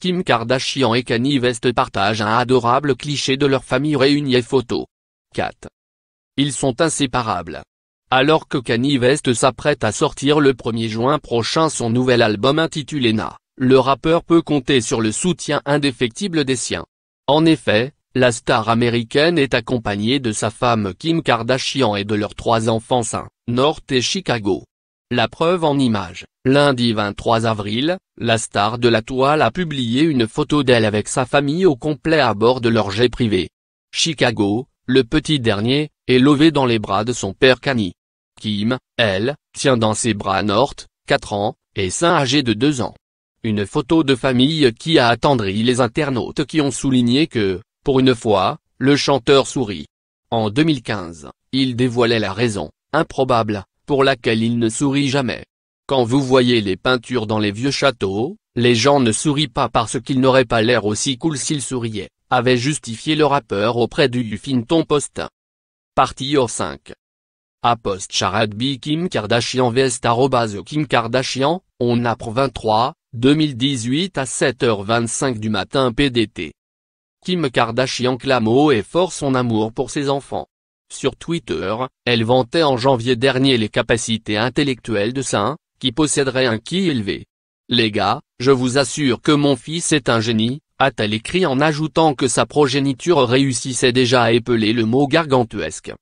Kim Kardashian et Kanye West partagent un adorable cliché de leur famille réunie et photo. 4. Ils sont inséparables. Alors que Kanye West s'apprête à sortir le 1er juin prochain son nouvel album intitulé Na, le rappeur peut compter sur le soutien indéfectible des siens. En effet, la star américaine est accompagnée de sa femme Kim Kardashian et de leurs trois enfants sains, North et Chicago. La preuve en images. Lundi 23 avril, la star de la toile a publié une photo d'elle avec sa famille au complet à bord de leur jet privé. Chicago, le petit dernier, est levé dans les bras de son père Kanye. Kim, elle, tient dans ses bras North, 4 ans, et Saint âgé de 2 ans. Une photo de famille qui a attendri les internautes qui ont souligné que, pour une fois, le chanteur sourit. En 2015, il dévoilait la raison, improbable, pour laquelle il ne sourit jamais. Quand vous voyez les peintures dans les vieux châteaux, les gens ne sourient pas parce qu'ils n'auraient pas l'air aussi cool s'ils souriaient, avait justifié le rappeur auprès du Huffington Post. Partie 5. apost post B. Kim Kardashian vest Kim Kardashian, on apprend 23, 2018 à 7h25 du matin PDT. Kim Kardashian clame haut et fort son amour pour ses enfants. Sur Twitter, elle vantait en janvier dernier les capacités intellectuelles de Saint, qui posséderait un qui élevé. Les gars, je vous assure que mon fils est un génie, a-t-elle écrit en ajoutant que sa progéniture réussissait déjà à épeler le mot gargantuesque.